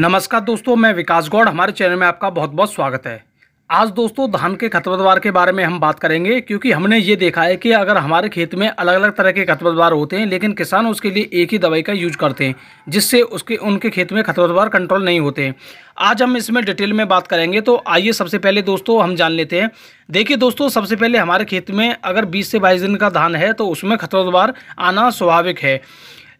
नमस्कार दोस्तों मैं विकास गौड़ हमारे चैनल में आपका बहुत बहुत स्वागत है आज दोस्तों धान के खतपतवार के बारे में हम बात करेंगे क्योंकि हमने ये देखा है कि अगर हमारे खेत में अलग अलग तरह के खतपतवार होते हैं लेकिन किसान उसके लिए एक ही दवाई का यूज करते हैं जिससे उसके उनके खेत में खतपतवार कंट्रोल नहीं होते हैं आज हम इसमें डिटेल में बात करेंगे तो आइए सबसे पहले दोस्तों हम जान लेते हैं देखिए दोस्तों सबसे पहले हमारे खेत में अगर बीस से बाईस दिन का धान है तो उसमें खतपतवार आना स्वाभाविक है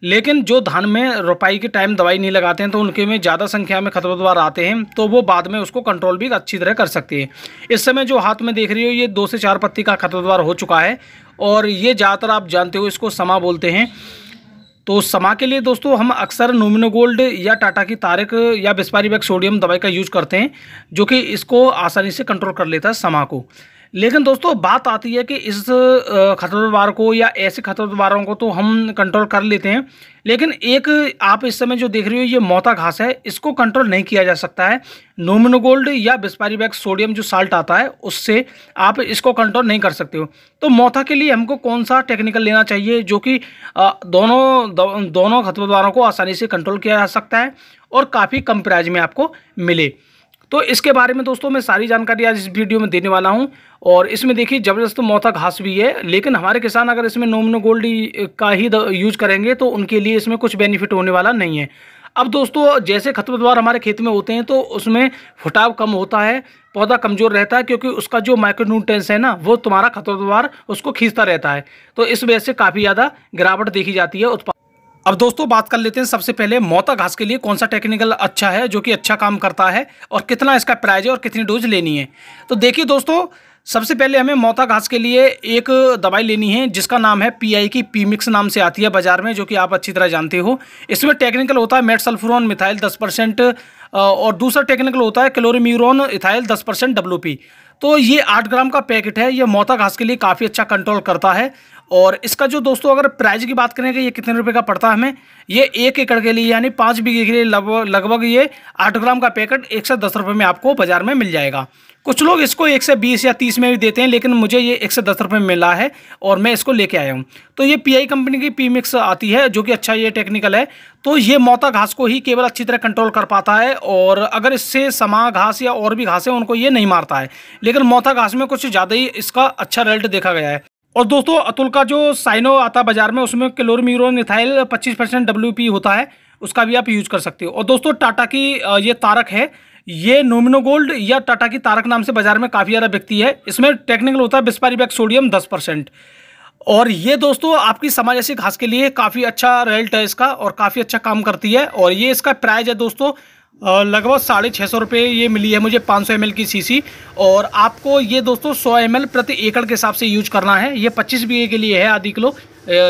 लेकिन जो धान में रोपाई के टाइम दवाई नहीं लगाते हैं तो उनके में ज़्यादा संख्या में खतपतवार आते हैं तो वो बाद में उसको कंट्रोल भी अच्छी तरह कर सकते हैं इस समय जो हाथ में देख रही हो ये दो से चार पत्ती का खतपतवार हो चुका है और ये ज़्यादातर आप जानते हो इसको समा बोलते हैं तो समा के लिए दोस्तों हम अक्सर नोमिनोगोल्ड गोल्ड या टाटा की तारक या बिस्पारी बैग सोडियम दवाई का यूज करते हैं जो कि इसको आसानी से कंट्रोल कर लेता है समा को लेकिन दोस्तों बात आती है कि इस खतरवार को या ऐसे खतरदारों को तो हम कंट्रोल कर लेते हैं लेकिन एक आप इस समय जो देख रहे हो ये मौता घास है इसको कंट्रोल नहीं किया जा सकता है नोमिनोगोल्ड या बिस्पारी बैग सोडियम जो साल्ट आता है उससे आप इसको कंट्रोल नहीं कर सकते हो तो मोता के लिए हमको कौन सा टेक्निकल लेना चाहिए जो कि दोनों दो, दोनों खतरदारों को आसानी से कंट्रोल किया जा सकता है और काफ़ी कम प्राइज में आपको मिले तो इसके बारे में दोस्तों मैं सारी जानकारी आज इस वीडियो में देने वाला हूँ और इसमें देखिए ज़बरदस्त मौता घास भी है लेकिन हमारे किसान अगर इसमें नोमनो गोल्ड का ही यूज़ करेंगे तो उनके लिए इसमें कुछ बेनिफिट होने वाला नहीं है अब दोस्तों जैसे खतपतवार हमारे खेत में होते हैं तो उसमें फुटाव कम होता है पौधा कमज़ोर रहता है क्योंकि उसका जो माइक्रोन्यूट्रेंस है ना वो तुम्हारा खतपतवार उसको खींचता रहता है तो इस वजह से काफ़ी ज़्यादा गिरावट देखी जाती है उत्पाद अब दोस्तों बात कर लेते हैं सबसे पहले मोता घास के लिए कौन सा टेक्निकल अच्छा है जो कि अच्छा काम करता है और कितना इसका प्राइज है और कितनी डोज लेनी है तो देखिए दोस्तों सबसे पहले हमें मोता घास के लिए एक दवाई लेनी है जिसका नाम है पीआई की पी मिक्स नाम से आती है बाजार में जो कि आप अच्छी तरह जानते हो इसमें टेक्निकल होता है मेट सल्फ्रोन मिथाइल दस परसेंट और दूसरा टेक्निकल होता है क्लोरीम्यूरोन इथाइल दस परसेंट डब्ल्यू तो ये आठ ग्राम का पैकेट है ये मोता घास के लिए काफ़ी अच्छा कंट्रोल करता है और इसका जो दोस्तों अगर प्राइस की बात करेंगे ये कितने रुपए का पड़ता है हमें ये एक एकड़ के लिए यानी पाँच बीघे के लिए लगभग ये आठ ग्राम का पैकेट एक सौ दस रुपये में आपको बाज़ार में मिल जाएगा कुछ लोग इसको एक से बीस या तीस में भी देते हैं लेकिन मुझे ये एक से दस रुपये में मिला है और मैं इसको लेके आया हूँ तो ये पीआई कंपनी की पी मिक्स आती है जो कि अच्छा ये टेक्निकल है तो ये मोता घास को ही केवल अच्छी तरह कंट्रोल कर पाता है और अगर इससे समा घास या और भी घास है उनको ये नहीं मारता है लेकिन मोता घास में कुछ ज़्यादा ही इसका अच्छा रिजल्ट देखा गया है और दोस्तों अतुल का जो साइनो आता है बाजार में उसमें क्लोरमीरो मिथाइल पच्चीस परसेंट डब्ल्यू होता है उसका भी आप यूज कर सकते हो और दोस्तों टाटा की ये तारक है ये नोमिनो गोल्ड या टाटा की तारक नाम से बाजार में काफ़ी ज़्यादा बिकती है इसमें टेक्निकल होता है बिस्पारी बैग सोडियम दस परसेंट और ये दोस्तों आपकी ऐसी घास के लिए काफ़ी अच्छा रिजल्ट है इसका और काफ़ी अच्छा काम करती है और ये इसका प्राइज है दोस्तों लगभग साढ़े छः सौ रुपये ये मिली है मुझे 500 ml की सीसी और आपको ये दोस्तों 100 ml प्रति एकड़ के हिसाब से यूज करना है ये 25 बीघे के लिए है आधी किलो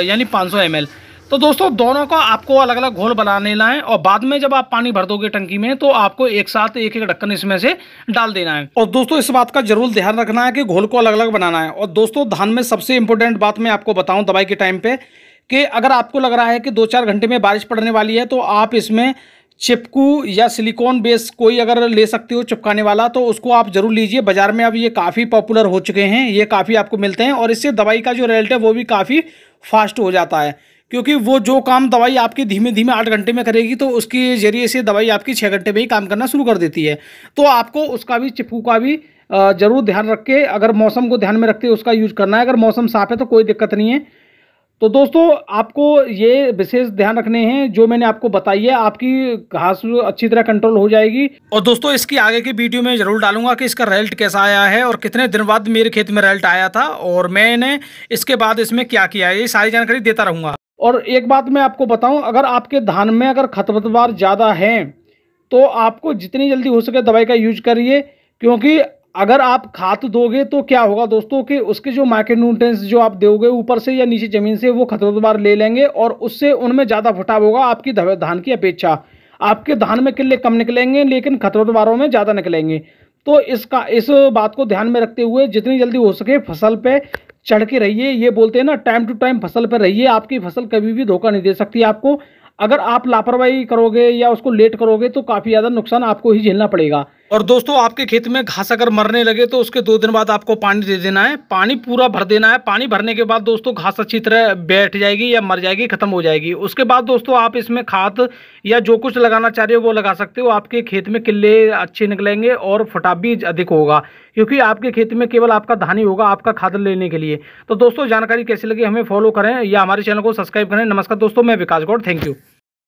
यानी 500 सौ तो दोस्तों दोनों का आपको अलग अलग घोल बना लेना है और बाद में जब आप पानी भर दोगे टंकी में तो आपको एक साथ एक एक ढक्कन इसमें से डाल देना है और दोस्तों इस बात का जरूर ध्यान रखना है कि घोल को अलग अलग बनाना है और दोस्तों धान में सबसे इम्पोर्टेंट बात मैं आपको बताऊँ दवाई के टाइम पर कि अगर आपको लग रहा है कि दो चार घंटे में बारिश पड़ने वाली है तो आप इसमें चिपकू या सिलिकॉन बेस कोई अगर ले सकते हो चिपकाने वाला तो उसको आप जरूर लीजिए बाज़ार में अब ये काफ़ी पॉपुलर हो चुके हैं ये काफ़ी आपको मिलते हैं और इससे दवाई का जो रिजल्ट है वो भी काफ़ी फास्ट हो जाता है क्योंकि वो जो काम दवाई आपकी धीमे धीमे आठ घंटे में करेगी तो उसके ज़रिए से दवाई आपकी छः घंटे में ही काम करना शुरू कर देती है तो आपको उसका भी चिपकू का भी ज़रूर ध्यान रख के अगर मौसम को ध्यान में रखते हुए उसका यूज़ करना है अगर मौसम साफ है तो कोई दिक्कत नहीं है तो दोस्तों आपको ये विशेष ध्यान रखने हैं जो मैंने आपको बताई है आपकी घास अच्छी तरह कंट्रोल हो जाएगी और दोस्तों इसकी आगे की वीडियो में जरूर डालूंगा कि इसका रेल्ट कैसा आया है और कितने दिन बाद मेरे खेत में रेल्ट आया था और मैंने इसके बाद इसमें क्या किया है ये सारी जानकारी देता रहूंगा और एक बात मैं आपको बताऊं अगर आपके धान में अगर खतपतवार ज़्यादा हैं तो आपको जितनी जल्दी हो सके दवाई का यूज करिए क्योंकि अगर आप खाद दोगे तो क्या होगा दोस्तों कि उसके जो माइक्रो न्यूट्रेंस जो आप दोगे ऊपर से या नीचे ज़मीन से वो खतरदार ले लेंगे और उससे उनमें ज़्यादा फुटाव होगा आपकी धान की अपेक्षा आपके धान में किले कम निकलेंगे लेकिन खतरदारों में ज़्यादा निकलेंगे तो इसका इस बात को ध्यान में रखते हुए जितनी जल्दी हो सके फसल पर चढ़ के रहिए ये बोलते हैं ना टाइम टू टाइम फसल पर रहिए आपकी फसल कभी भी धोखा नहीं दे सकती आपको अगर आप लापरवाही करोगे या उसको लेट करोगे तो काफ़ी ज़्यादा नुकसान आपको ही झेलना पड़ेगा और दोस्तों आपके खेत में घास अगर मरने लगे तो उसके दो दिन बाद आपको पानी दे देना है पानी पूरा भर देना है पानी भरने के बाद दोस्तों घास अच्छी तरह बैठ जाएगी या मर जाएगी ख़त्म हो जाएगी उसके बाद दोस्तों आप इसमें खाद या जो कुछ लगाना चाह रहे हो वो लगा सकते हो आपके खेत में किले अच्छे निकलेंगे और फटाप भी अधिक होगा क्योंकि आपके खेत में केवल आपका धान ही होगा आपका खाद लेने के लिए तो दोस्तों जानकारी कैसी लगी हमें फॉलो करें या हमारे चैनल को सब्सक्राइब करें नमस्कार दोस्तों मैं विकास गौड़ थैंक यू